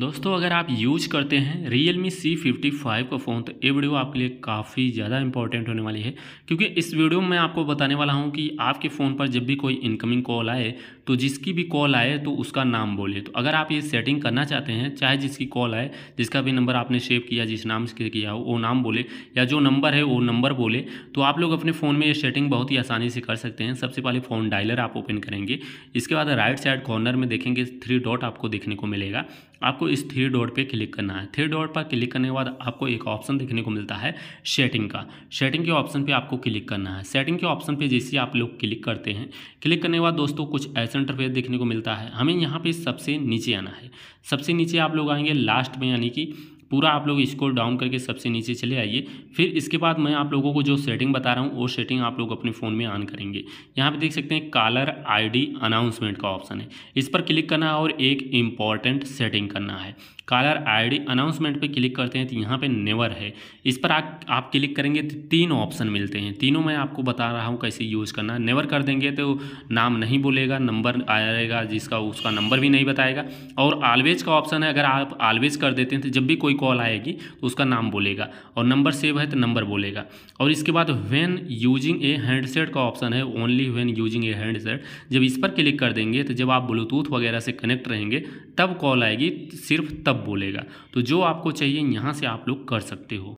दोस्तों अगर आप यूज करते हैं Realme C fifty five का फ़ोन तो ये वीडियो आपके लिए काफ़ी ज़्यादा इंपॉर्टेंट होने वाली है क्योंकि इस वीडियो में मैं आपको बताने वाला हूँ कि आपके फ़ोन पर जब भी कोई इनकमिंग कॉल आए तो जिसकी भी कॉल आए तो उसका नाम बोलिए तो अगर आप ये सेटिंग करना चाहते हैं चाहे जिसकी कॉल आए जिसका भी नंबर आपने सेव किया जिस नाम से किया हो वो नाम बोले या जो नंबर है वो नंबर बोले तो आप लोग अपने फ़ोन में ये सेटिंग बहुत ही आसानी से कर सकते हैं सबसे पहले फ़ोन डायलर आप ओपन करेंगे इसके बाद राइट साइड कॉर्नर में देखेंगे थ्री डॉट आपको देखने को मिलेगा आपको इस थ्री डॉट पे क्लिक करना है थ्री डॉट पर क्लिक करने के बाद आपको एक ऑप्शन देखने को मिलता है सेटिंग का सेटिंग के ऑप्शन पे आपको क्लिक करना है सेटिंग के ऑप्शन पे जैसे आप लोग क्लिक करते हैं क्लिक करने के बाद दोस्तों कुछ ऐसे इंटरफेस देखने को मिलता है हमें यहाँ पर सबसे नीचे आना है सबसे नीचे आप लोग आएंगे लास्ट में यानी कि पूरा आप लोग इसको डाउन करके सबसे नीचे चले आइए फिर इसके बाद मैं आप लोगों को जो सेटिंग बता रहा हूँ वो सेटिंग आप लोग अपने फ़ोन में ऑन करेंगे यहाँ पे देख सकते हैं कॉलर आईडी अनाउंसमेंट का ऑप्शन है इस पर क्लिक करना है और एक इम्पॉर्टेंट सेटिंग करना है कॉलर आईडी अनाउंसमेंट पे क्लिक करते हैं तो यहाँ पे नेवर है इस पर आ, आप क्लिक करेंगे तो तीन ऑप्शन मिलते हैं तीनों मैं आपको बता रहा हूँ कैसे यूज़ करना नेवर कर देंगे तो नाम नहीं बोलेगा नंबर आएगा जिसका उसका नंबर भी नहीं बताएगा और ऑलवेज का ऑप्शन है अगर आप ऑलवेज कर देते हैं तो जब भी कोई कॉल आएगी तो उसका नाम बोलेगा और नंबर सेव है तो नंबर बोलेगा और इसके बाद व्हेन यूजिंग ए हैंडसेट का ऑप्शन है only when using a handset जब इस पर क्लिक कर देंगे तो जब आप ब्लूटूथ वगैरह से कनेक्ट रहेंगे तब कॉल आएगी सिर्फ तब बोलेगा तो जो आपको चाहिए यहाँ से आप लोग कर सकते हो